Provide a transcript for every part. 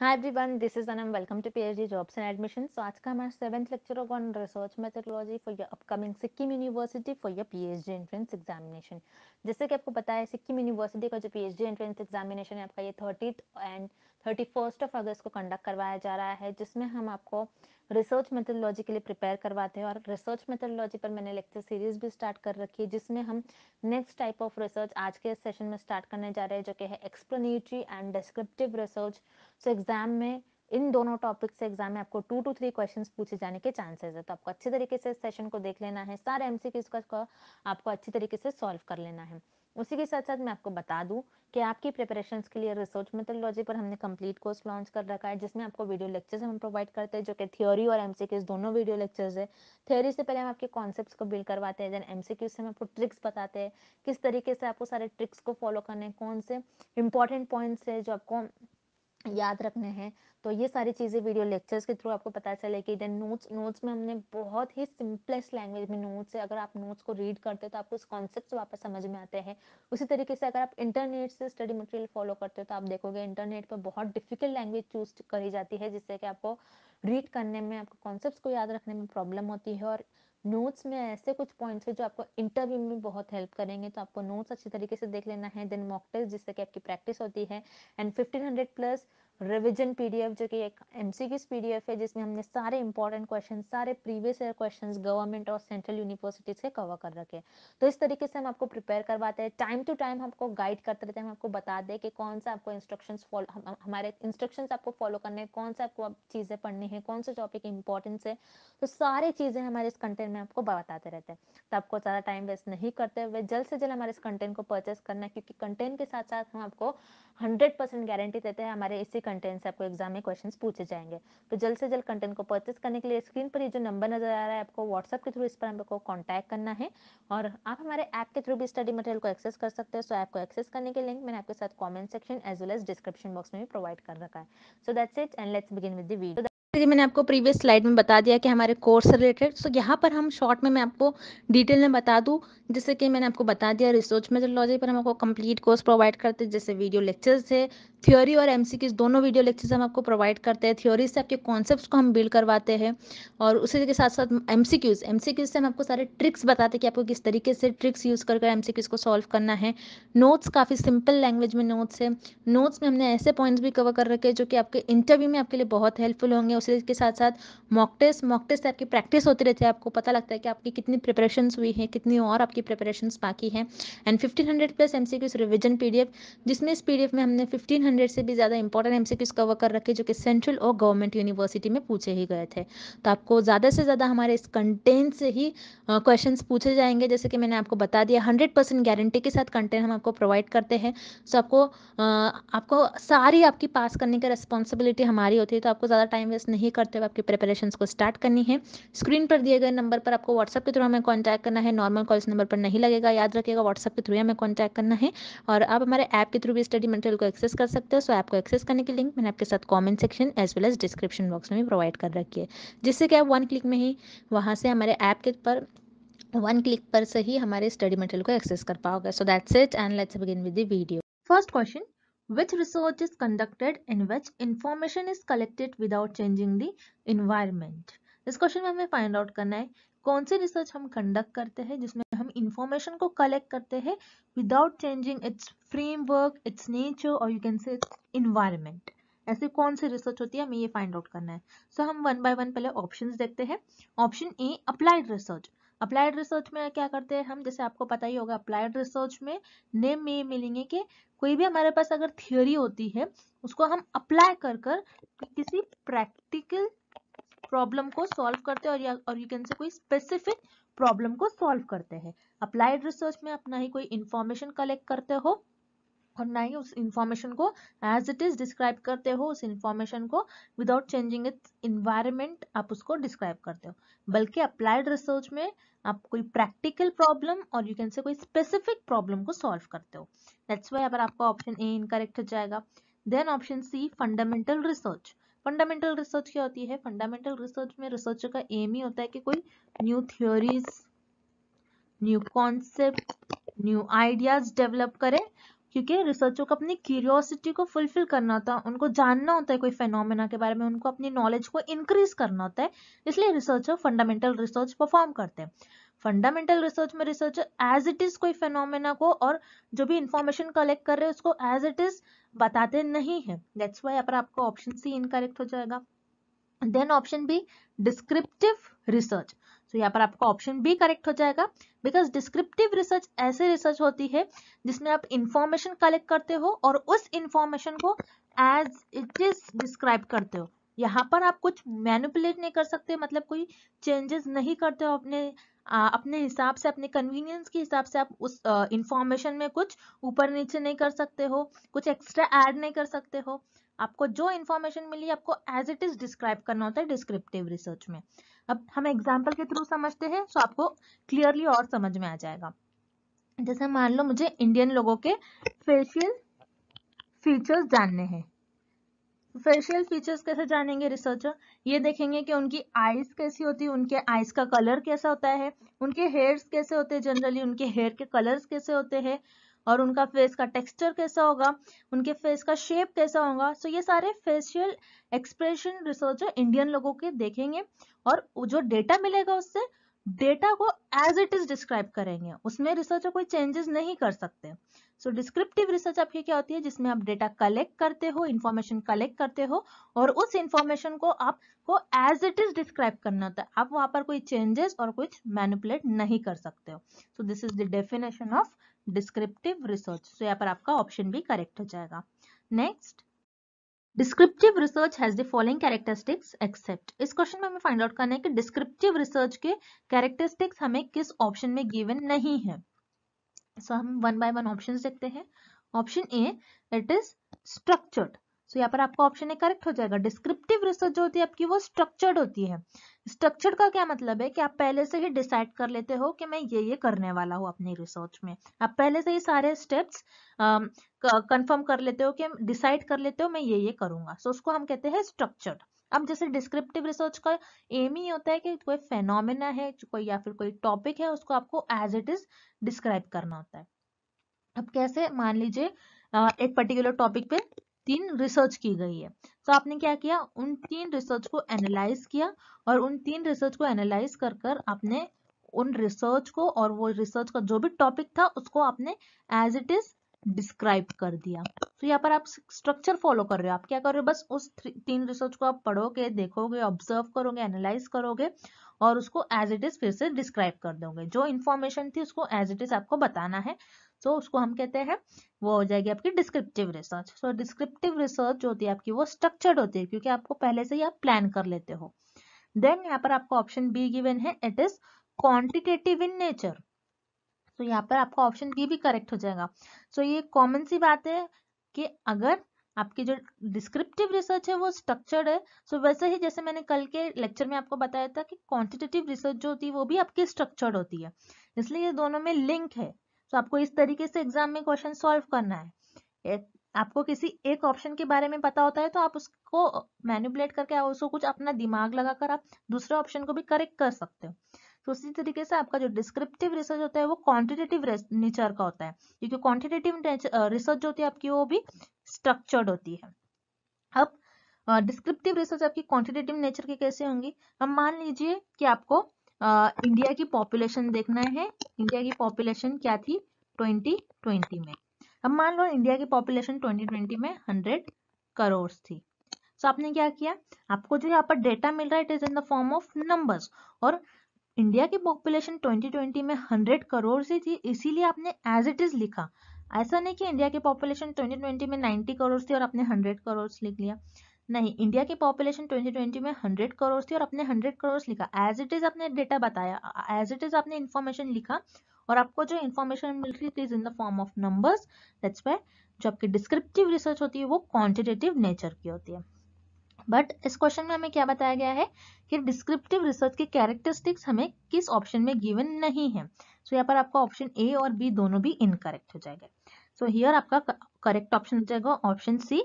Hi everyone this is Anam welcome to PhD jobs and admission so आज का हमारा seventh lecture होगा on research methodology for your upcoming Sikkim university for your PhD entrance examination जैसे कि आपको पता है सिक्किम यूनिवर्सिटी का जो पीएचडी एंट्रेंस एग्जामिनेशन है आपका ये thirtieth and thirty first of August को कंडक्ट करवाया जा रहा है जिसमें हम आपको रिसर्च मेथोडोलॉजी के लिए प्रिपेयर करवाते हैं और रिसर्च मेथोडोलॉजी पर मैंने लेक्चर सीरीज भी स्टार्ट कर रखी है जिसमें हम नेक्स्ट टाइप ऑफ रिसर्च आज के सेशन में स्टार्ट करने जा रहे हैं जो कि है explanatory and descriptive research so exam में इन दोनों टॉपिक से एग्जाम में आपको टू टू थ्री क्वेश्चन पूछे जाने के चांसेस है तो आपको अच्छे तरीके से सेशन को देख लेना है सारे एमसीक्यूज का आपको अच्छी तरीके से सॉल्व कर लेना है उसी के साथ साथ मैं आपको बता दूं कि आपकी प्रिपरेशन के लिए रिसर्च मेथोलॉजी पर हमने कंप्लीट कोर्स लॉन्च कर रखा है जिसमें आपको वीडियो लेक्चर्स हम प्रोवाइड करते हैं जो कि थ्योरी और एमसीक्यूज दोनों वीडियो लेक्चर्स है थ्योरी से पहले हम आपके कॉन्सेप्ट को बिल्ड करवाते हैं देन एमसीक्यूज से हम आपको ट्रिक्स बताते हैं किस तरीके से आपको सारे ट्रिक्स को फॉलो करने कौन से इंपॉर्टेंट पॉइंट्स है जो आपको याद रखने हैं तो ये सारी चीज़ें वीडियो लेक्चर्स के थ्रू आपको पता चलेगी देन नोट्स नोट्स में हमने बहुत ही सिंपलेस्ट लैंग्वेज में नोट्स है अगर आप नोट्स को रीड करते हो तो आपको उस कॉन्सेप्ट वापस समझ में आते हैं उसी तरीके से अगर आप इंटरनेट से स्टडी मटेरियल फॉलो करते हो तो आप देखोगे इंटरनेट पर बहुत डिफिकल्ट लैंग्वेज चूज करी जाती है जिससे कि आपको रीड करने में आपको कॉन्सेप्ट को याद रखने में प्रॉब्लम होती है और नोट्स में ऐसे कुछ पॉइंट्स हैं जो आपको इंटरव्यू में बहुत हेल्प करेंगे तो आपको नोट्स अच्छी तरीके से देख लेना है देन मॉक टेस्ट जिससे कि आपकी प्रैक्टिस होती है एंड 1500 प्लस रिविजन पीडीएफ जो कि एक एमसीक्यूज पीडीएफ है जिसमें हमने सारे इंपॉर्टेंट क्वेश्चन सारे प्रीवियस ईयर क्वेश्चन गवर्नमेंट और सेंट्रल यूनिवर्सिटीज के कवर कर रखे हैं तो इस तरीके से हम आपको प्रिपेयर करवाते हैं टाइम टू टाइम हमको गाइड करते रहते हैं हम आपको बता दें कि कौन सा आपको इंस्ट्रक्शन फॉलो हमारे इंस्ट्रक्शन आपको फॉलो करने हैं कौन सा आपको चीज़ें पढ़नी है कौन सा टॉपिक इंपॉर्टेंस है तो सारी चीज़ें हमारे इस कंटेंट में आपको बताते रहते हैं तो आपको ज़्यादा टाइम वेस्ट नहीं करते हुए जल्द से जल्द हमारे इस कंटेंट को परचेस करना क्योंकि कंटेंट के साथ साथ हम आपको हंड्रेड परसेंट गारंटी देते हैं हमारे इसी कंटेंट से आपको एग्जाम में क्वेश्चन पूछे जाएंगे तो जल्द से जल्द कंटेंट को परचेज करने के लिए स्क्रीन पर ये जो नंबर नजर आ रहा है आपको व्हाट्सएप के थ्रू इस पर हमको कॉन्टैक्ट करना है और आप हमारे ऐप के थ्रू भी स्टडी मटेरियल को एक्सेस कर सकते हो सो ऐप को एक्सेस करने के लिंक मैंने आपके साथ comment section as well as description box में भी प्रोवाइड कर रखा है so that's it and let's begin with the video पे मैंने आपको प्रीवियस स्लाइड में बता दिया कि हमारे कोर्स रिलेटेड सो यहाँ पर हम शॉर्ट में मैं आपको डिटेल में बता दूँ जैसे कि मैंने आपको बता दिया रिसर्च मेथोलॉजी पर हम आपको कंप्लीट कोर्स प्रोवाइड करते हैं जैसे वीडियो लेक्चर्स है थ्योरी और एम दोनों वीडियो लेक्चर्स हम आपको प्रोवाइड करते हैं थ्योरी से आपके कॉन्सेप्ट को हम बिल्ड करवाते हैं और उसी के साथ साथ एम सी से हम आपको सारे ट्रिक्स बताते हैं कि आपको किस तरीके से ट्रिक्स यूज़ कर एम को सॉल्व करना है नोट्स काफ़ी सिंपल लैंग्वेज में नोट्स है नोट्स में हमने ऐसे पॉइंट्स भी कवर कर रखे हैं जो कि आपके इंटरव्यू में आपके लिए बहुत हेल्पफुल होंगे उस दूसरे के साथ साथ मॉक टेस्ट मॉक टेस्ट आपकी प्रैक्टिस होती रहती है आपको पता लगता है कि आपकी कितनी प्रिपरेशन हुई है कितनी और आपकी प्रिपरेशन बाकी है and fifteen hundred plus M C Qs revision P D F जिसमें इस पी डी एफ में हमने फिफ्टीन हंड्रेड से भी ज़्यादा important M C Qs cover कर रखे जो कि सेंट्रल और गवर्नमेंट यूनिवर्सिटी में पूछे ही गए थे तो आपको ज़्यादा से ज़्यादा हमारे इस कंटेंट से ही क्वेश्चन पूछे जाएंगे जैसे कि मैंने आपको बता दिया हंड्रेड परसेंट गारंटी के साथ कंटेंट हम आपको प्रोवाइड करते हैं सो आपको आपको सारी आपकी पास करने की रिस्पॉन्सिबिलिटी हमारी होती है तो आपको ज़्यादा टाइम वेस्ट नहीं करते हुए आपकी प्रिपरेशन को स्टार्ट करनी है स्क्रीन पर दिए गए नंबर पर आपको व्हाट्सअप के थ्रू हमें कॉन्टैक्ट करना है नॉर्मल कॉल नंबर पर नहीं लगेगा याद रखिएगा व्हाट्सअप के थ्रू हमें कॉन्टैक्ट करना है और आप हमारे ऐप के थ्रू भी स्टडी मटेरियल को एक्सेस कर सकते हो सो ऐप को एक्सेस करने की लिंक मैंने आपके साथ comment section as well as description box में भी प्रोवाइड कर रखी है जिससे कि आप वन क्लिक में ही वहाँ से हमारे ऐप के पर वन क्लिक पर से ही हमारे स्टडी मटेरियल को एक्सेस कर पाओगे so that's it and let's begin with the video first question which research is conducted in which information is collected without changing the environment इस क्वेश्चन में हमें फाइंड आउट करना है कौन सी रिसर्च हम कंडक्ट करते हैं जिसमें हम इंफॉर्मेशन को कलेक्ट करते हैं without changing its framework its nature और you can say its environment ऐसी कौन सी रिसर्च होती है हमें ये फाइंड आउट करना है सो so, हम वन बाय वन पहले ऑप्शंस देखते हैं option A applied research applied research में क्या करते हैं हम जैसे आपको पता ही होगा अप्लाइड रिसर्च में नेम में मिलेंगे कि कोई भी हमारे पास अगर थियोरी होती है उसको हम अप्लाई कर कर किसी प्रैक्टिकल प्रॉब्लम को सॉल्व करते हैं और या और यू कैन से कोई स्पेसिफिक प्रॉब्लम को सॉल्व करते हैं अप्लाइड रिसर्च में अपना ही कोई इंफॉर्मेशन कलेक्ट करते हो और ना ही उस इंफॉर्मेशन को एज इट इज डिस्क्राइब करते हो उस इंफॉर्मेशन को विदाउट चेंजिंग इट्स इन्वायरमेंट आप उसको डिस्क्राइब करते हो बल्कि अप्लाइड रिसर्च में आप कोई प्रैक्टिकल प्रॉब्लम और यू कैन से कोई स्पेसिफिक प्रॉब्लम को सॉल्व करते हो दैट्स वाई अगर आपका ऑप्शन ए इनकरेक्ट हो जाएगा then option C fundamental research fundamental research क्या होती है फंडामेंटल रिसर्च में रिसर्चर का एम ही होता है कि कोई new theories new concept new ideas develop करें क्योंकि रिसर्चों को अपनी क्यूरियोसिटी को फुलफिल करना होता है उनको जानना होता है कोई फेनोमेना के बारे में उनको अपनी नॉलेज को इंक्रीज करना होता है इसलिए रिसर्चर फंडामेंटल रिसर्च परफॉर्म करते हैं फंडामेंटल रिसर्च में रिसर्चर एज इट इज कोई फेनोमेना को और जो भी इंफॉर्मेशन कलेक्ट कर रहे हैं उसको एज इट इज बताते नहीं है दैट्स वाई पर आपका ऑप्शन सी इनकरेक्ट हो जाएगा then option B descriptive research तो यहाँ पर आपका ऑप्शन बी करेक्ट हो जाएगा बिकॉज डिस्क्रिप्टिव रिसर्च ऐसे रिसर्च होती है जिसमें आप इंफॉर्मेशन कलेक्ट करते हो और उस इंफॉर्मेशन को एज इट इज डिस्क्राइब करते हो यहाँ पर आप कुछ मैनिपुलेट नहीं कर सकते मतलब कोई चेंजेस नहीं करते हो अपने आ, अपने हिसाब से अपने कन्वीनियंस के हिसाब से आप उस इंफॉर्मेशन में कुछ ऊपर नीचे नहीं कर सकते हो कुछ एक्स्ट्रा ऐड नहीं कर सकते हो आपको जो इन्फॉर्मेशन मिली आपको एज इट इज डिस्क्राइब करना होता है डिस्क्रिप्टिव रिसर्च में अब हम एग्जाम्पल के थ्रू समझते हैं सो आपको क्लियरली और समझ में आ जाएगा जैसे मान लो मुझे इंडियन लोगों के फेशियल फीचर्स जानने हैं फेशियल फीचर्स कैसे जानेंगे रिसर्चर ये देखेंगे कि उनकी आईज कैसी होती है उनके आईज का कलर कैसा होता है उनके हेयर्स कैसे होते हैं जनरली उनके हेयर के कलर्स कैसे होते हैं और उनका फेस का टेक्सचर कैसा होगा उनके फेस का शेप कैसा होगा सो ये सारे फेशियल एक्सप्रेशन रिसर्च इंडियन लोगों के देखेंगे और जो डेटा मिलेगा उससे डेटा को एज इट इज डिस्क्राइब करेंगे उसमें रिसर्चर कोई चेंजेस नहीं कर सकते सो डिस्क्रिप्टिव रिसर्च आपकी क्या होती है जिसमें आप डेटा कलेक्ट करते हो इन्फॉर्मेशन कलेक्ट करते हो और उस इन्फॉर्मेशन को आपको एज इट इज डिस्क्राइब करना होता है आप वहां पर कोई चेंजेस और कुछ मैनिपुलेट नहीं कर सकते हो so this is the definition of descriptive research so यहाँ पर आपका ऑप्शन भी करेक्ट हो जाएगा next descriptive research has the following characteristics except इस क्वेश्चन में हमें फाइंड आउट करना है कि डिस्क्रिप्टिव रिसर्च के कैरेक्टरिस्टिक्स हमें किस ऑप्शन में गिवन नहीं है सो so, हम वन बाय वन ऑप्शन देखते हैं option A it is structured so so, यहाँ पर आपका ऑप्शन है करेक्ट हो जाएगा डिस्क्रिप्टिव रिसर्च जो होती है आपकी वो स्ट्रक्चर्ड होती है स्ट्रक्चर्ड का क्या मतलब है कि आप पहले से ही डिसाइड कर लेते हो कि मैं ये ये करने वाला हूँ अपनी रिसर्च में आप पहले से ही सारे स्टेप्स कंफर्म कर लेते हो कि डिसाइड कर लेते हो मैं ये ये करूंगा सो so, उसको हम कहते हैं स्ट्रक्चर्ड अब जैसे डिस्क्रिप्टिव रिसर्च का एम ही होता है कि कोई फेनोमिना है कोई या फिर कोई टॉपिक है उसको आपको एज इट इज डिस्क्राइब करना होता है अब कैसे मान लीजिए एक पर्टिकुलर टॉपिक पे तीन रिसर्च की गई है तो आपने क्या किया उन तीन रिसर्च को एनालाइज किया और उन तीन रिसर्च को एनालाइज कर कर आपने उन रिसर्च को और वो रिसर्च का जो भी टॉपिक था उसको आपने एज इट इज डिस्क्राइब कर दिया तो यहाँ पर आप स्ट्रक्चर फॉलो कर रहे हो आप क्या कर रहे हो बस उस तीन रिसर्च को आप पढ़ोगे देखोगे ऑब्जर्व करोगे एनालाइज करोगे और उसको एज इट इज फिर से डिस्क्राइब कर दोगे जो इन्फॉर्मेशन थी उसको एज इट इज आपको बताना है सो तो उसको हम कहते हैं वो हो जाएगी आपकी descriptive research so descriptive research जो होती है आपकी वो स्ट्रक्चर्ड होती है क्योंकि आपको पहले से ही आप प्लान कर लेते हो देन यहाँ पर आपको ऑप्शन बी गिवेन है it is quantitative in nature तो यहाँ पर आपका ऑप्शन बी भी करेक्ट हो जाएगा सो so, ये कॉमन सी बात है कि अगर आपकी जो डिस्क्रिप्टिव रिसर्च है वो स्ट्रक्चर्ड है सो so वैसे ही जैसे मैंने कल के लेक्चर में आपको बताया था कि क्वांटिटेटिव रिसर्च जो होती है वो भी आपकी स्ट्रक्चर्ड होती है इसलिए ये दोनों में लिंक है तो आपको इस तरीके से एग्जाम में क्वेश्चन सॉल्व करना है एक, आपको किसी एक ऑप्शन के बारे में पता होता है तो आप उसको मैनिपुलेट करके उसको कुछ अपना दिमाग लगाकर आप दूसरे ऑप्शन को भी करेक्ट कर सकते हो तो उसी तरीके से आपका जो डिस्क्रिप्टिव रिसर्च होता है वो क्वांटिटेटिव नेचर का होता है क्योंकि क्वांटिटेटिव रिसर्च जो होती है आपकी वो भी स्ट्रक्चर्ड होती है अब डिस्क्रिप्टिव रिसर्च आपकी क्वांटिटेटिव नेचर की कैसे होंगी हम मान लीजिए कि आपको इंडिया की पॉपुलेशन देखना है इंडिया की पॉपुलेशन क्या थी 2020 में हम मान लो इंडिया की पॉपुलेशन 2020 में 100 करोड़ थी सो so, आपने क्या किया आपको जो यहाँ पर डेटा मिल रहा है it is in the form of numbers और इंडिया की पॉपुलेशन 2020 में 100 करोड़ से थी इसीलिए आपने एज इट इज लिखा ऐसा नहीं कि इंडिया की पॉपुलेशन 2020 में 90 करोड़ थी और आपने 100 करोड़ लिख लिया नहीं इंडिया की पॉपुलेशन 2020 में 100 करोड़ थी और अपने 100 करोड़ लिखा एज इट इज आपने डेटा बताया एज इट इज आपने इन्फॉर्मेशन लिखा और आपको जो इन्फॉर्मेशन मिल रही थी in the form of number जो आपकी डिस्क्रिप्टिव रिसर्च होती है वो क्वान्टिटेटिव नेचर की होती है बट इस क्वेश्चन में हमें क्या बताया गया है कि डिस्क्रिप्टिव रिसर्च के कैरेक्टरिस्टिक्स हमें किस ऑप्शन में गिवन नहीं है सो so, यहाँ पर आपका ऑप्शन ए और बी दोनों भी इनकरेक्ट हो जाएगा सो so, हियर आपका करेक्ट ऑप्शन हो जाएगा option C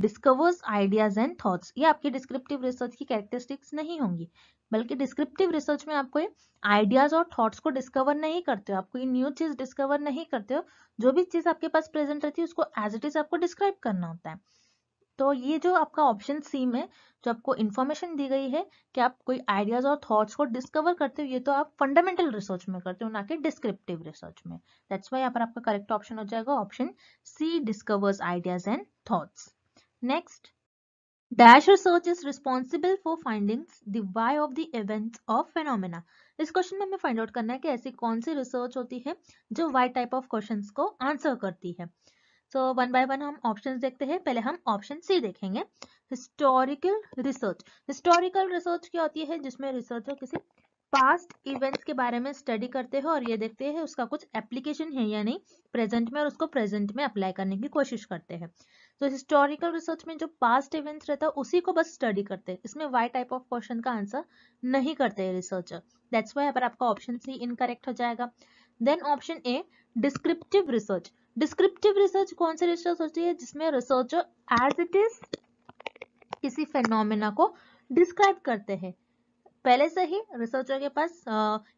discovers ideas and thoughts ये आपकी डिस्क्रिप्टिव रिसर्च की कैरेक्टरिस्टिक्स नहीं होंगी बल्कि डिस्क्रिप्टिव रिसर्च में आपको आइडियाज और थॉट्स को डिस्कवर नहीं करते हो आपको ये न्यू चीज डिस्कवर नहीं करते हो जो भी चीज आपके पास प्रेजेंट रहती है उसको एज इट इज आपको डिस्क्राइब करना होता है तो ये जो आपका ऑप्शन सी में जो आपको इन्फॉर्मेशन दी गई है कि आप कोई आइडियाज और थॉट्स को डिस्कवर करते हो ये तो आप फंडामेंटल रिसर्च में करते हो ना कि डिस्क्रिप्टिव रिसर्च में दैट्स वाई यहाँ पर आपका करेक्ट ऑप्शन हो जाएगा option C discovers ideas and thoughts Next, dash research is responsible for findings the why of the events of phenomena. इस क्वेश्चन में हमें फाइंड आउट करना है कि ऐसी कौन सी रिसर्च होती है जो वाई टाइप ऑफ क्वेश्चन को आंसर करती है सो वन बाय वन हम ऑप्शन देखते हैं पहले हम ऑप्शन सी देखेंगे हिस्टोरिकल रिसर्च हिस्टोरिकल रिसर्च क्या होती है जिसमें रिसर्चर किसी पास्ट इवेंट्स के बारे में स्टडी करते हैं और ये देखते हैं उसका कुछ एप्लीकेशन है या नहीं प्रेजेंट में और उसको प्रेजेंट में अप्लाई करने की कोशिश करते हैं तो हिस्टोरिकल रिसर्च में जो पास्ट इवेंट्स रहता है उसी को बस स्टडी करते हैं इसमें वाई टाइप ऑफ क्वेश्चन का आंसर नहीं करते हैं रिसर्चर दैट्स वाई अगर आपका ऑप्शन सी इनकरेक्ट हो जाएगा then option A descriptive research descriptive research कौन सी रिसर्च होती है जिसमें रिसर्चर एज इट इज किसी फेनोमिना को डिस्क्राइब करते हैं पहले से ही रिसर्चर के पास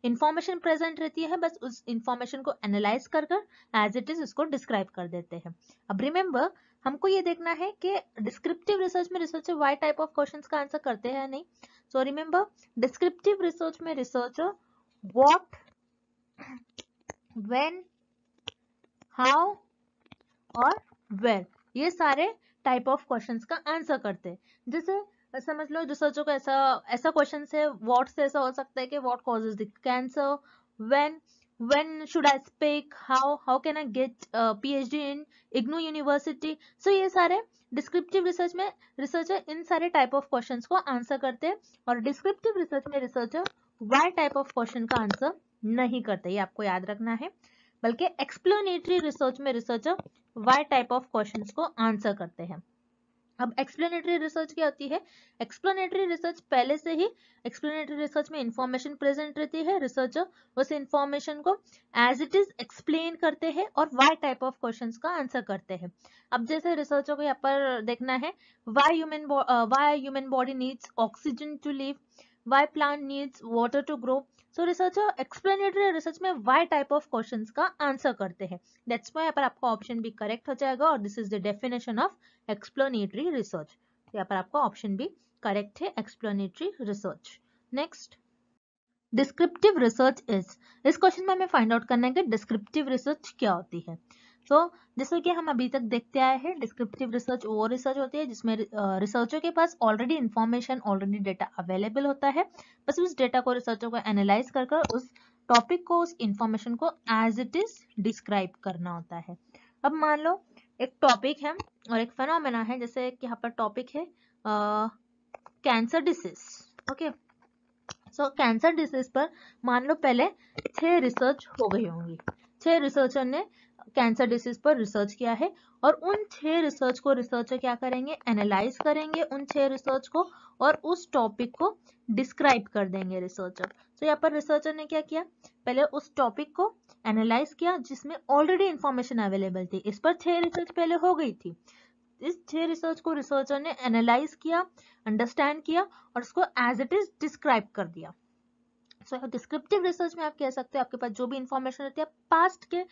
इंफॉर्मेशन uh, प्रेजेंट रहती है बस उस इंफॉर्मेशन को एनालाइज कर कर एज इट इज उसको डिस्क्राइब कर देते हैं अब रिमेम्बर हमको ये देखना है कि डिस्क्रिप्टिव रिसर्च में researcher why type of questions का आंसर करते हैं नहीं सो रिमेम्बर डिस्क्रिप्टिव रिसर्च में रिसर्चर व्हाट व्हेन हाउ और वेर ये सारे टाइप ऑफ क्वेश्चंस का आंसर करते हैं जैसे समझ लो रिसर्चों का ऐसा ऐसा क्वेश्चन है वॉट से ऐसा हो सकता है कि what cause is cancer when when should I I how how can I get P H D in IGNOU university so ये सारे डिस्क्रिप्टिव रिसर्च में रिसर्चर इन सारे टाइप ऑफ क्वेश्चन को आंसर करते हैं और डिस्क्रिप्टिव रिसर्च में researcher why type of question का आंसर नहीं करते ये आपको याद रखना है बल्कि एक्सप्लेनेटरी रिसर्च में researcher why type of question को आंसर करते हैं अब एक्सप्लेनेटरी रिसर्च क्या होती है एक्सप्लेनेटरी रिसर्च पहले से ही एक्सप्लेनेटरी रिसर्च में इंफॉर्मेशन प्रेजेंट रहती है रिसर्चर उस इंफॉर्मेशन को एज इट इज एक्सप्लेन करते हैं और वाई टाइप ऑफ क्वेश्चंस का आंसर करते हैं अब जैसे रिसर्चर को यहाँ पर देखना है why human why human body needs oxygen to live why plant needs water to grow so researcher explanatory research में वाई टाइप ऑफ क्वेश्चन का आंसर करते हैं दैट्स यहाँ पर आपका ऑप्शन भी करेक्ट हो जाएगा और this is the definition of explanatory research यहाँ पर आपका ऑप्शन भी करेक्ट है explanatory research next descriptive research is इस क्वेश्चन में हमें फाइंड आउट करना है कि डिस्क्रिप्टिव रिसर्च क्या होती है सो so, जैसे कि हम अभी तक देखते आए हैं डिस्क्रिप्टिव रिसर्च वो रिसर्च होती है जिसमें रिसर्चर के पास already information already data available होता है बस उस डेटा को रिसर्चर को एनालाइज कर उस टॉपिक को उस इन्फॉर्मेशन को एज इट इज डिस्क्राइब करना होता है अब मान लो एक टॉपिक है और एक फेनोमेना है जैसे कि यहाँ पर टॉपिक है cancer disease okay so cancer disease पर मान लो पहले छह रिसर्च हो गई होंगी छह रिसर्चर ने कैंसर डिसीज पर रिसर्च किया है और उन छह रिसर्च को रिसर्चर क्या करेंगे एनालाइज करेंगे उन छह रिसर्च को और उस टॉपिक को डिस्क्राइब कर देंगे रिसर्चर तो यहाँ पर रिसर्चर ने क्या किया पहले उस टॉपिक को एनालाइज किया जिसमें ऑलरेडी इंफॉर्मेशन अवेलेबल थी इस पर छह रिसर्च पहले हो गई थी इस छह रिसर्च को रिसर्चर ने एनालाइज किया अंडरस्टैंड किया और उसको एज इट इज डिस्क्राइब कर दिया सकते हो डिस्क्रिप्टिव रिसर्च में आप कह सकते हो आपके पास जो भी इन्फॉर्मेशन रहती है पास्ट के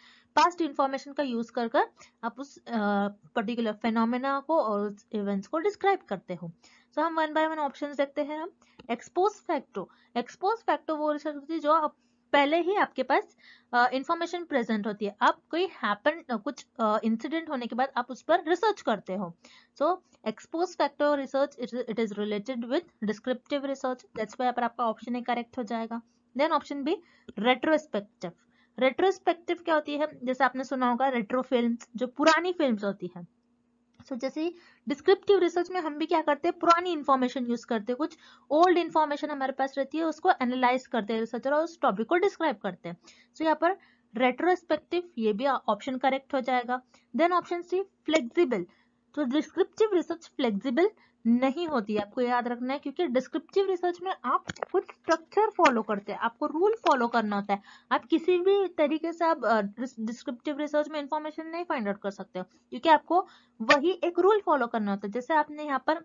पास्ट इन्फॉर्मेशन का यूज कर कर आप उस पर्टिकुलर uh, फेनोमेना को और इवेंट्स को डिस्क्राइब करते हो सो so, हम वन बाय वन ऑप्शन देखते हैं हम एक्सपोज फैक्टो एक्सपोज फैक्टो वो रिसर्च होती है जो आप पहले ही आपके पास इंफॉर्मेशन uh, प्रेजेंट होती है आप कोई हैपन uh, कुछ इंसिडेंट uh, होने के बाद आप उस पर रिसर्च करते हो so ex post factor research it is related with descriptive research that's why पर आपका ऑप्शन ए करेक्ट हो जाएगा then option B retrospective retrospective क्या होती है जैसे आपने सुना होगा रेट्रो फिल्म जो पुरानी फिल्म होती है सो जैसे डिस्क्रिप्टिव रिसर्च में हम भी क्या करते हैं पुरानी इन्फॉर्मेशन यूज करते हैं कुछ ओल्ड इन्फॉर्मेशन हमारे पास रहती है उसको एनालाइज करते हैं रिसर्चर और उस टॉपिक को डिस्क्राइब करते हैं सो so, यहाँ पर रेट्रोस्पेक्टिव ये भी ऑप्शन करेक्ट हो जाएगा देन ऑप्शन सी फ्लेक्सिबल तो डिस्क्रिप्टिव रिसर्च फ्लेक्सिबल नहीं होती है आपको याद रखना है क्योंकि डिस्क्रिप्टिव रिसर्च में आप कुछ स्ट्रक्चर फॉलो करते हैं आपको रूल फॉलो करना होता है आप किसी भी तरीके से आप डिस्क्रिप्टिव रिसर्च में इंफॉर्मेशन नहीं फाइंड आउट कर सकते हो क्योंकि आपको वही एक रूल फॉलो करना होता है जैसे आपने यहाँ पर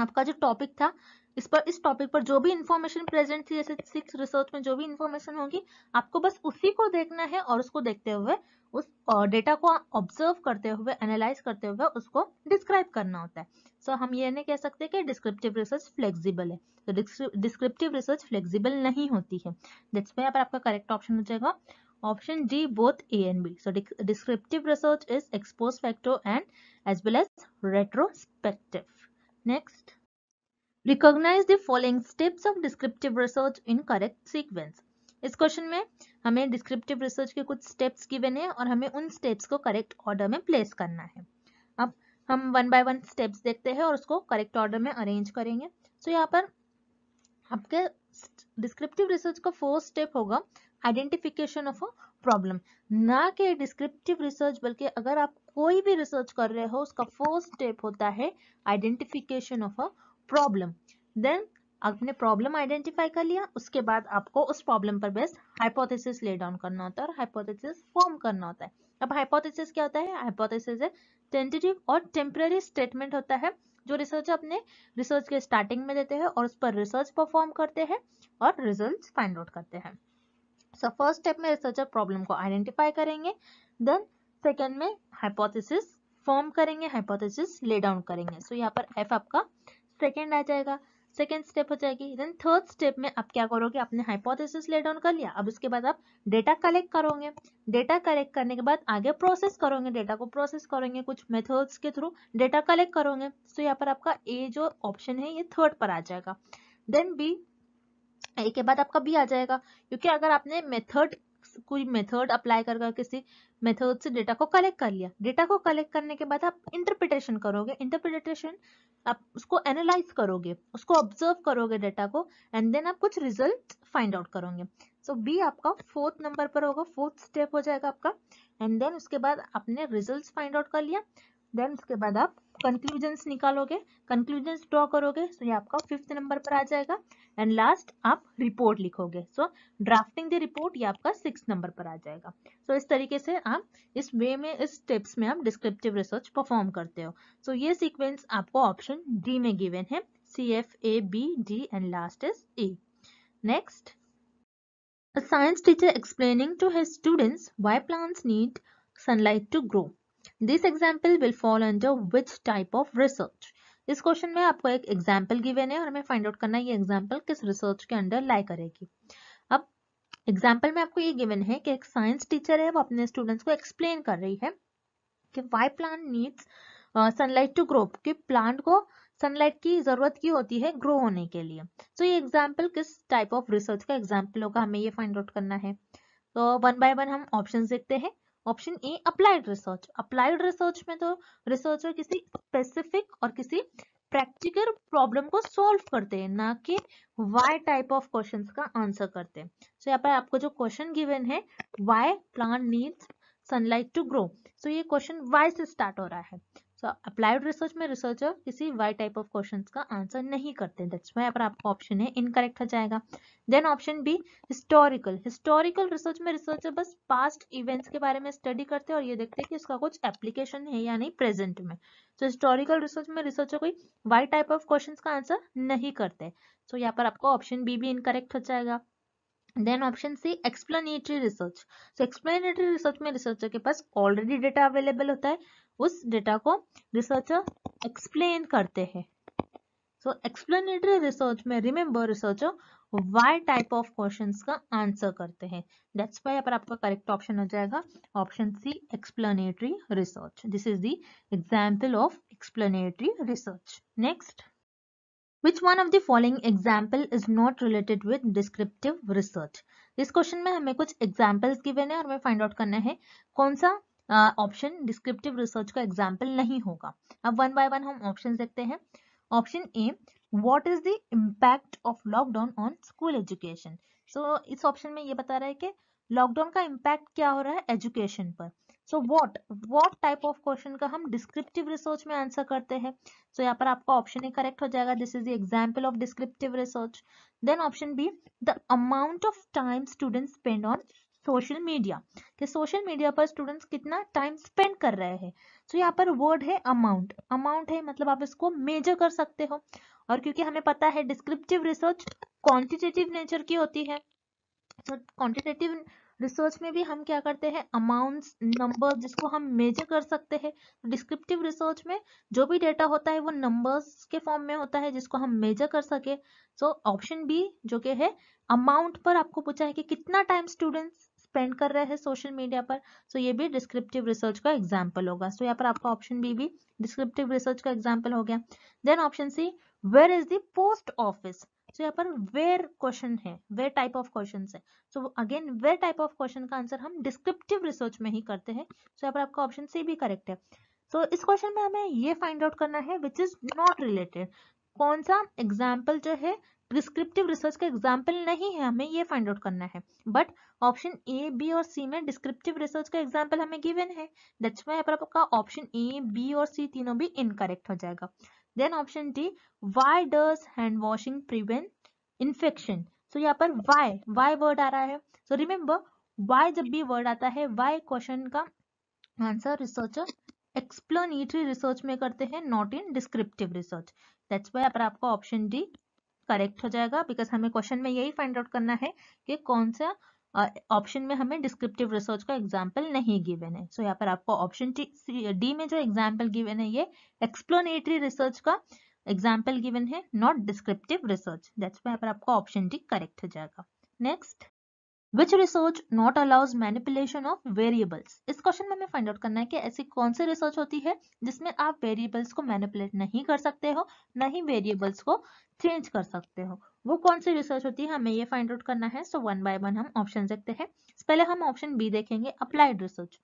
आपका जो टॉपिक था इस पर इस टॉपिक पर जो भी इंफॉर्मेशन प्रेजेंट थी जैसे सिक्स रिसर्च में जो भी इंफॉर्मेशन होगी आपको बस उसी को देखना है और उसको देखते हुए उस डेटा को ऑब्जर्व करते हुए एनालाइज करते हुए उसको डिस्क्राइब करना होता है सो हम ये नहीं कह सकते कि डिस्क्रिप्टिव रिसर्च फ्लेक्सिबल है तो डिस्क्रिप्टिव रिसर्च फ्लेक्सिबल नहीं होती है दैट्स वाई पर आपका करेक्ट ऑप्शन हो जाएगा option D both A and B so descriptive research is ex post facto and as well as retrospective next recognise the following steps of descriptive research in correct sequence इस question में हमें descriptive research के कुछ steps given है और हमें उन steps को करेक्ट ऑर्डर में प्लेस करना है अब हम वन बाय वन स्टेप्स देखते हैं और उसको करेक्ट ऑर्डर में अरेंज करेंगे सो so, यहाँ पर आपके डिस्क्रिप्टिव रिसर्च का फोर्थ स्टेप होगा आइडेंटिफिकेशन ऑफ अ प्रॉब्लम ना के डिस्क्रिप्टिव रिसर्च बल्कि अगर आप कोई भी रिसर्च कर रहे हो उसका फोर्थ स्टेप होता है identification of a problem then आपने प्रॉब्लम आइडेंटिफाई कर लिया उसके बाद आपको उस प्रॉब्लम पर बेस्ड हाइपोथेसिस ले डाउन करना होता है और हाइपोथेसिस फॉर्म करना होता है अब हाइपोथेसिस क्या होता है हाइपोथेसिस है टेंटेटिव और टेम्पररी स्टेटमेंट होता है जो रिसर्च अपने रिसर्च के स्टार्टिंग में देते हैं और उस पर रिसर्च परफॉर्म करते हैं और रिजल्ट फाइंड आउट करते हैं सो फर्स्ट स्टेप में रिसर्चर प्रॉब्लम को आइडेंटिफाई करेंगे देन सेकेंड में हाइपोथेसिस फॉर्म करेंगे हाइपोथेसिस ले डाउन करेंगे सो so, यहाँ पर एफ आपका सेकेंड आ जाएगा सेकेंड स्टेप हो जाएगी देन थर्ड स्टेप में आप क्या करोगे अपने हाइपोथेसिस ले डाउन कर लिया अब उसके बाद आप डेटा कलेक्ट करोगे डेटा कलेक्ट करने के बाद आगे प्रोसेस करोगे डेटा को प्रोसेस करोगे कुछ मेथड्स के थ्रू डेटा कलेक्ट करोगे तो यहाँ पर आपका ए जो ऑप्शन है ये थर्ड पर आ जाएगा देन बी ए के बाद आपका बी आ जाएगा क्योंकि अगर आपने मेथड कोई मेथड अप्लाई कर कर किसी मेथड से डेटा को कलेक्ट कर लिया डेटा को कलेक्ट करने के बाद आप इंटरप्रिटेशन करोगे इंटरप्रिटेशन आप उसको एनालाइज करोगे उसको ऑब्जर्व करोगे डेटा को एंड देन आप कुछ रिजल्ट फाइंड आउट करोगे सो so, बी आपका फोर्थ नंबर पर होगा फोर्थ स्टेप हो जाएगा आपका एंड देन उसके बाद आपने रिजल्ट फाइंड आउट कर लिया देन उसके बाद आप कंक्लूजन्स निकालोगे कंक्लूजन्स ड्रॉ करोगे सो ये आपका फिफ्थ नंबर पर आ जाएगा एंड लास्ट आप रिपोर्ट लिखोगे सो ड्राफ्टिंग द रिपोर्ट ये आपका सिक्स नंबर पर आ जाएगा सो so, इस तरीके से आप इस वे में इस स्टेप्स में आप डिस्क्रिप्टिव रिसर्च परफॉर्म करते हो सो so, ये सीक्वेंस आपको ऑप्शन डी में गिवेन है C F A B D and last is A next science teacher explaining to his students why plants need sunlight to grow this example will fall under which type of research इस question में आपको एक example given है और हमें find out करना है ये एग्जाम्पल किस रिसर्च के अंडर लाई करेगी अब एग्जाम्पल में आपको ये गिवेन है कि एक साइंस टीचर है वो अपने स्टूडेंट्स को एक्सप्लेन कर रही है कि why plant needs sunlight to grow कि प्लांट को सनलाइट की जरूरत की होती है ग्रो होने के लिए तो so, ये एग्जाम्पल किस टाइप ऑफ रिसर्च का एग्जाम्पल होगा हमें ये फाइंड आउट करना है तो वन बाय वन हम ऑप्शन देखते हैं option A applied research applied research में तो रिसर्चर किसी स्पेसिफिक और किसी प्रैक्टिकल प्रॉब्लम को सॉल्व करते हैं ना कि वाई टाइप ऑफ क्वेश्चंस का आंसर करते हैं सो so, यहाँ पर आपको जो क्वेश्चन गिवन है why plant needs sunlight to grow so ये क्वेश्चन वाई से स्टार्ट हो रहा है अप्लाइड रिसर्च में रिसर्चर किसी वाई टाइप ऑफ क्वेश्चन का आंसर नहीं करते पर ऑप्शन है इनकरेक्ट हो जाएगा then option B historical historical research में रिसर्चर बस पास्ट इवेंट्स के बारे में स्टडी करते हैं और ये देखते हैं कि उसका कुछ एप्लीकेशन है या नहीं प्रेजेंट में सो हिस्टोरिकल रिसर्च में रिसर्चर कोई वाई टाइप ऑफ क्वेश्चन का आंसर नहीं करते सो so, यहाँ पर आपको ऑप्शन बी भी इनकरेक्ट हो जाएगा then option C explanatory research so explanatory research में रिसर्चर के पास ऑलरेडी डेटा अवेलेबल होता है उस डेटा को रिसर्चर एक्सप्लेन करते हैं सो एक्सप्लेनेटरी रिसर्च में remember researcher why type of question का आंसर करते हैं दैट्स वाई पर आपका करेक्ट ऑप्शन हो जाएगा option C explanatory research this is the example of explanatory research next Which one of the following example is not related with descriptive research? इस question में हमें कुछ एग्जाम्पल्स गिवेन है और हमें फाइंड आउट करना है कौन सा ऑप्शन डिस्क्रिप्टिव रिसर्च का एग्जाम्पल नहीं होगा अब वन बाय वन हम ऑप्शन देखते हैं option A what is the impact of lockdown on school education so इस ऑप्शन में ये बता रहा है कि लॉकडाउन का इम्पैक्ट क्या हो रहा है एजुकेशन पर so what what type of question का हम डिस्क्रिप्टिव रिसर्च में आंसर करते हैं सो so, यहाँ पर आपका ऑप्शन ए करेक्ट हो जाएगा this is the example of descriptive research then option B the amount of time student spend on social media कि सोशल मीडिया पर स्टूडेंट्स कितना टाइम स्पेंड कर रहे हैं तो यहाँ पर वर्ड है अमाउंट अमाउंट है मतलब आप इसको मेजर कर सकते हो और क्योंकि हमें पता है डिस्क्रिप्टिव रिसर्च क्वांटिटेटिव नेचर की होती है तो क्वांटिटेटिव रिसर्च में भी हम क्या करते हैं अमाउंट्स नंबर जिसको हम मेजर कर सकते हैं डिस्क्रिप्टिव रिसर्च में जो भी डेटा होता है वो नंबर्स के फॉर्म में होता है जिसको हम मेजर कर सके सो ऑप्शन बी जो के है अमाउंट पर आपको पूछा है कि कितना टाइम स्टूडेंट्स स्पेंड कर रहे हैं सोशल मीडिया पर सो ये भी डिस्क्रिप्टिव रिसर्च का एग्जाम्पल होगा सो यहाँ पर आपका ऑप्शन बी भी डिस्क्रिप्टिव रिसर्च का एग्जाम्पल हो गया then option C where is the post office so यहाँ पर वेयर क्वेश्चन है वेयर टाइप ऑफ क्वेश्चन है so again where type of question का आंसर हम डिस्क्रिप्टिव रिसर्च में ही करते हैं सो यहाँ पर आपका ऑप्शन सी भी करेक्ट है सो इस क्वेश्चन में हमें ये फाइंड आउट करना है विच इज नॉट रिलेटेड कौन सा एग्जाम्पल जो है प्रिस्क्रिप्टिव रिसर्च का एग्जाम्पल नहीं है हमें ये फाइंड आउट करना है बट ऑप्शन ए बी और सी में डिस्क्रिप्टिव रिसर्च का एग्जाम्पल हमें गिवन है आपका ऑप्शन ए बी और सी तीनों भी इनकरेक्ट हो जाएगा then option D why does hand washing prevent infection so यहाँ पर वाई वाई वर्ड आ रहा है सो रिमेम्बर वाई जब भी वर्ड आता है वाई क्वेश्चन का आंसर रिसर्चर एक्सप्लोनेटरी रिसर्च में करते हैं not in descriptive research that's why पर आपका ऑप्शन डी करेक्ट हो जाएगा बिकॉज हमें क्वेश्चन में यही फाइंड आउट करना है कि कौन सा ऑप्शन में हमें डिस्क्रिप्टिव रिसर्च का एग्जाम्पल नहीं गिवन है सो so, यहाँ पर आपको ऑप्शन डी में जो एग्जाम्पल गिवन है ये एक्सप्लोनेटरी रिसर्च का एग्जाम्पल गिवन है नॉट डिस्क्रिप्टिव रिसर्च दैट्स यहाँ पर आपका ऑप्शन डी करेक्ट हो जाएगा next Which research not allows manipulation of variables? इस क्वेश्चन में हमें फाइंड आउट करना है कि ऐसी कौन सी रिसर्च होती है जिसमें आप वेरिएबल्स को मैनिपुलेट नहीं कर सकते हो न ही वेरिएबल्स को चेंज कर सकते हो वो कौन सी रिसर्च होती है हमें ये फाइंड आउट करना है सो वन बाय वन हम ऑप्शन देखते हैं पहले हम ऑप्शन बी देखेंगे अप्लाइड रिसर्च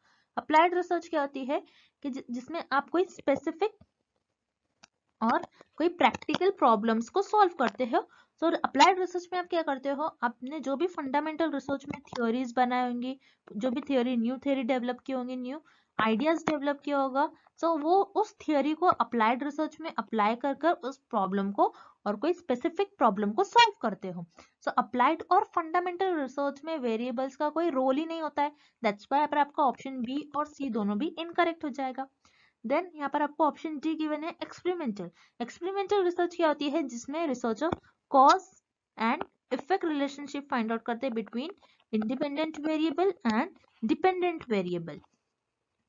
अप्लाइड रिसर्च क्या होती है कि जिसमें आप कोई स्पेसिफिक और कोई प्रैक्टिकल प्रॉब्लम्स को सॉल्व करते हो सो अप्लाइड रिसर्च में आप क्या करते हो आपने जो भी फंडामेंटल रिसर्च में थ्योरीज बनाई होंगी जो भी थ्योरी न्यू थ्योरी डेवलप की होंगी न्यू आइडियाज डेवलप किया होगा सो so, वो उस थियोरी को अप्लाइड रिसर्च में अप्लाई कर कर उस प्रॉब्लम को और कोई स्पेसिफिक प्रॉब्लम को सॉल्व करते हो सो अप्लाइड और फंडामेंटल रिसर्च में वेरिएबल्स का कोई रोल ही नहीं होता है दैट्स वाई पर आपका ऑप्शन बी और सी दोनों भी इनकरेक्ट हो जाएगा देन यहाँ पर आपको ऑप्शन डी गिवन है एक्सपेरिमेंटल एक्सपेरिमेंटल रिसर्च क्या होती है जिसमें researcher cause and effect relationship find out करते हैं between independent variable and dependent variable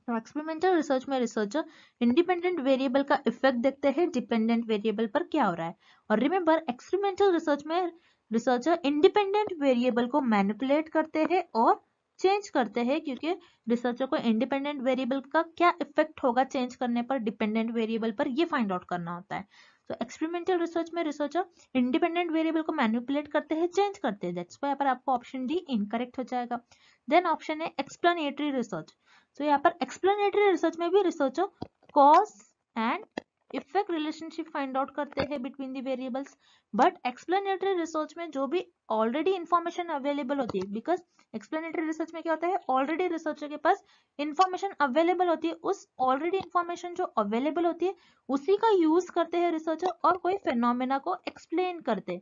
तो एक्सपेरिमेंटल रिसर्च में रिसर्चर इंडिपेंडेंट वेरिएबल का इफेक्ट देखते हैं डिपेंडेंट वेरिएबल पर क्या हो रहा है और रिमेंबर एक्सपेरिमेंटल रिसर्च में रिसर्चर इंडिपेंडेंट वेरिएबल को मैनिपुलेट करते हैं और चेंज करते हैं क्योंकि रिसर्चर को इंडिपेंडेंट वेरिएबल का क्या इफेक्ट होगा चेंज करने पर डिपेंडेंट वेरिएबल पर ये फाइंड आउट करना होता है तो एक्सपेरिमेंटल रिसर्च में रिसर्चर इंडिपेंडेंट वेरिएबल को मैनिपुलेट करते हैं चेंज करते हैं दैट्स यहाँ पर आपको ऑप्शन डी इनकरेक्ट हो जाएगा देन ऑप्शन है एक्सप्लेनेटरी रिसर्च तो यहाँ पर एक्सप्लेनेटरी रिसर्च में भी researcher cause and effect relationship find out करते हैं between the variables but explanatory research में जो भी ऑलरेडी इन्फॉर्मेशन अवेलेबल होती है बिकॉज एक्सप्लेनेटरी रिसर्च में क्या होता है ऑलरेडी रिसर्चर के पास इन्फॉर्मेशन अवेलेबल होती है उस ऑलरेडी इन्फॉर्मेशन जो अवेलेबल होती है उसी का यूज करते हैं रिसर्चर और कोई फेनोमेना को एक्सप्लेन करते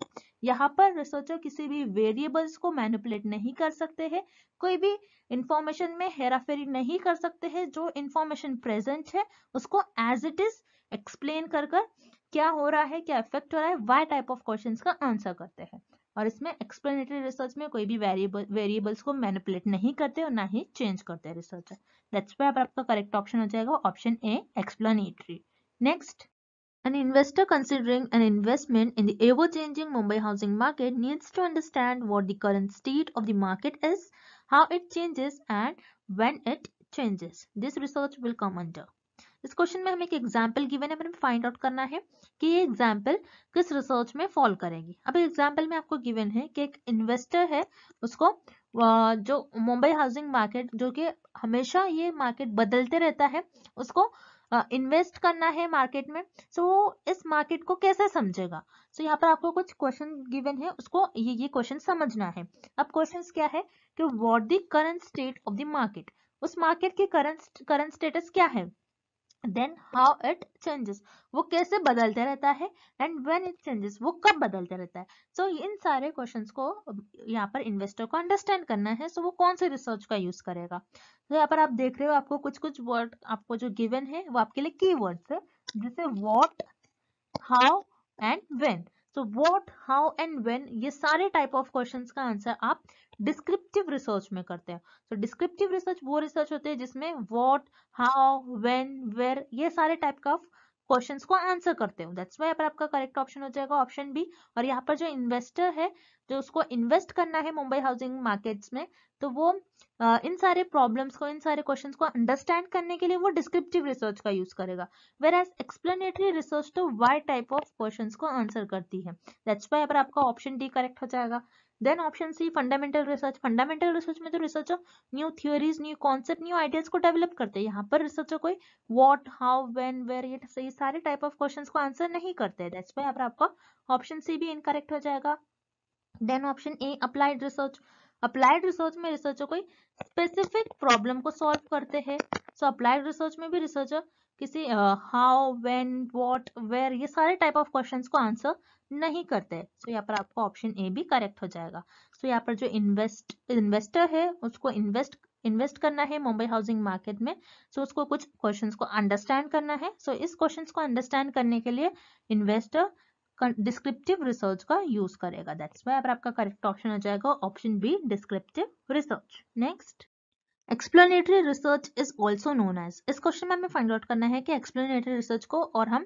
यहाँ पर रिसर्चर किसी भी वेरिएबल्स को मैनिपुलेट नहीं कर सकते हैं कोई भी इंफॉर्मेशन में हेराफेरी नहीं कर सकते हैं जो इन्फॉर्मेशन प्रेजेंट है उसको एज इट इज एक्सप्लेन कर कर क्या हो रहा है क्या इफेक्ट हो रहा है वाई टाइप ऑफ क्वेश्चंस का आंसर करते हैं और इसमें एक्सप्लेनेटरी रिसर्च में कोई भी वेरिएबल वेरिएबल्स को मैनिपुलेट नहीं करते और ना ही चेंज करते हैं रिसर्चर दैट्स वाई आपका करेक्ट ऑप्शन हो जाएगा option A explanatory next An investor considering an investment in the ever-changing Mumbai housing market needs to understand what the current state of the market is, how it changes and when it changes. This research will come under इस question में हमें एक example given है हमें find out करना है कि ये एग्जाम्पल किस रिसर्च में फॉल करेगी अब एग्जाम्पल में आपको गिवन है कि एक इन्वेस्टर है उसको जो मुंबई हाउसिंग मार्केट जो कि हमेशा ये मार्केट बदलते रहता है उसको इन्वेस्ट करना है मार्केट में सो वो इस मार्केट को कैसे समझेगा सो यहाँ पर आपको कुछ क्वेश्चन गिवन है उसको ये ये क्वेश्चन समझना है अब क्वेश्चन क्या है कि what the current state of the market उस मार्केट की करंट करंट स्टेटस क्या है देन हाउ इट चेंजेस वो कैसे बदलते रहता है एंड वेन इट चेंजेस वो कब बदलते रहता है सो so, इन सारे क्वेश्चंस को यहाँ पर इन्वेस्टर को अंडरस्टैंड करना है सो so वो कौन से रिसर्च का यूज करेगा तो so, यहाँ पर आप देख रहे हो आपको कुछ कुछ वर्ड आपको जो गिवन है वो आपके लिए की वर्ड्स है जैसे what how and when so what how and when ये सारे टाइप ऑफ क्वेश्चन का आंसर आप डिस्क्रिप्टिव रिसर्च में करते हैं सो डिस्क्रिप्टिव रिसर्च वो रिसर्च होते हैं जिसमें वॉट हाउ वेन वेर ये सारे टाइप का क्वेश्चन को आंसर करते हो दैट्स वाई पर आपका करेक्ट ऑप्शन हो जाएगा ऑप्शन बी और यहाँ पर जो इन्वेस्टर है जो उसको इन्वेस्ट करना है मुंबई हाउसिंग मार्केट्स में तो वो इन सारे प्रॉब्लम्स को इन सारे क्वेश्चंस को अंडरस्टैंड करने के लिए वो डिस्क्रिप्टिव रिसर्च का यूज करेगा वेर एज एक्सप्लेनेटरी रिसर्च तो वाई टाइप ऑफ क्वेश्चन को आंसर करती है दैट्स वाई पर आपका ऑप्शन डी करेक्ट हो जाएगा then option C fundamental research fundamental research में तो researcher new theories new concept new ideas को डेवलप करते हैं यहाँ पर रिसर्चर कोई व्हाट हाउ व्हेन वेर ये सारे टाइप ऑफ क्वेश्चंस को आंसर नहीं करते दैट्स पर आपका ऑप्शन सी भी इनकरेक्ट हो जाएगा then option A applied research applied research में रिसर्चर कोई स्पेसिफिक प्रॉब्लम को सॉल्व करते हैं सो अप्लाइड रिसर्च में भी रिसर्चर किसी हाउ वेन वॉट वेर ये सारे टाइप ऑफ क्वेश्चन को आंसर नहीं करते सो so, यहाँ पर आपको ऑप्शन ए भी करेक्ट हो जाएगा सो so, यहाँ पर जो इन्वेस्ट इन्वेस्टर है उसको इन्वेस्ट इन्वेस्ट करना है मुंबई हाउसिंग मार्केट में सो so, उसको कुछ क्वेश्चन को अंडरस्टैंड करना है सो so, इस क्वेश्चन को अंडरस्टैंड करने के लिए इन्वेस्टर डिस्क्रिप्टिव रिसर्च का यूज करेगा दैट्स वाई आपका करेक्ट ऑप्शन हो जाएगा option B descriptive research next explanatory research is also known as इस क्वेश्चन में हमें फाइंड आउट करना है कि एक्सप्लेनेटरी रिसर्च को और हम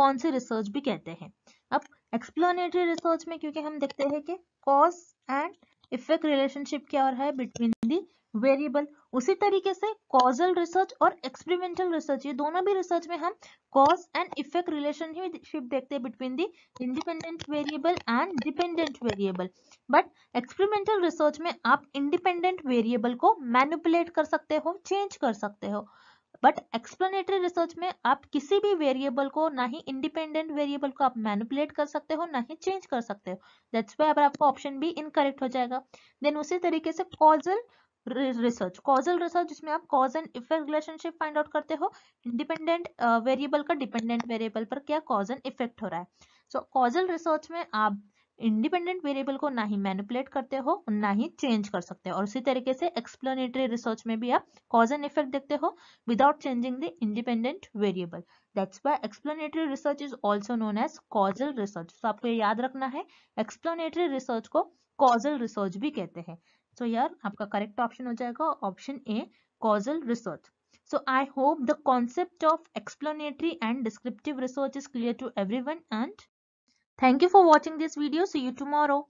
कौन से रिसर्च भी कहते हैं अब एक्सप्लेनेटरी रिसर्च में क्योंकि हम देखते हैं कि कॉज एंड इफेक्ट रिलेशनशिप क्या और है बिटवीन दी वेरिएबल उसी तरीके से कॉजल रिसर्च और एक्सपेरिमेंटल रिसर्च ये दोनों भी रिसर्च में हम कॉज एंड इफेक्ट रिलेशनशिप देखते हैं between the independent variable and dependent variable but experimental research में आप इंडिपेंडेंट वेरिएबल को मैनिपुलेट कर सकते हो चेंज कर सकते हो बट एक्सप्लेनेटरी रिसर्च में आप किसी भी वेरिएबल को ना ही इंडिपेंडेंट वेरिएबल को आप मैनिपुलेट कर सकते हो ना ही चेंज कर सकते हो दैट्स वाई अगर आपका ऑप्शन बी इनकरेक्ट हो जाएगा देन उसी तरीके से कॉजल रिसर्च कॉजल रिसर्च जिसमें आप cause and effect relationship find out करते हो इंडिपेंडेंट वेरिएबल का डिपेंडेंट वेरिएबल पर क्या कॉज एंड इफेक्ट हो रहा है सो कॉजल रिसर्च में आप इंडिपेंडेंट वेरिएबल को ना ही मैनिपुलेट करते हो ना ही चेंज कर सकते हो और उसी तरीके से एक्सप्लेनेटरी रिसर्च में भी आप कॉज एंड इफेक्ट देखते हो without changing the independent variable that's why explanatory research is also known as causal research तो आपको याद रखना है एक्सप्लेनेटरी रिसर्च को कॉजल रिसर्च भी कहते हैं सो so यार आपका करेक्ट ऑप्शन हो जाएगा option A causal research So I hope the concept of explanatory and descriptive research is clear to everyone and thank you for watching this video. See you tomorrow.